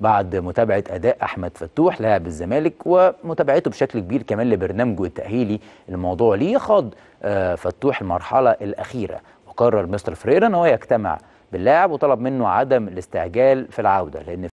بعد متابعة أداء أحمد فتوح لاعب الزمالك ومتابعته بشكل كبير كمان لبرنامجه التأهيلي الموضوع ليه خاض آه، فتوح المرحلة الأخيرة وقرر مستر فريرا أن هو يجتمع باللاعب وطلب منه عدم الاستعجال في العودة لأن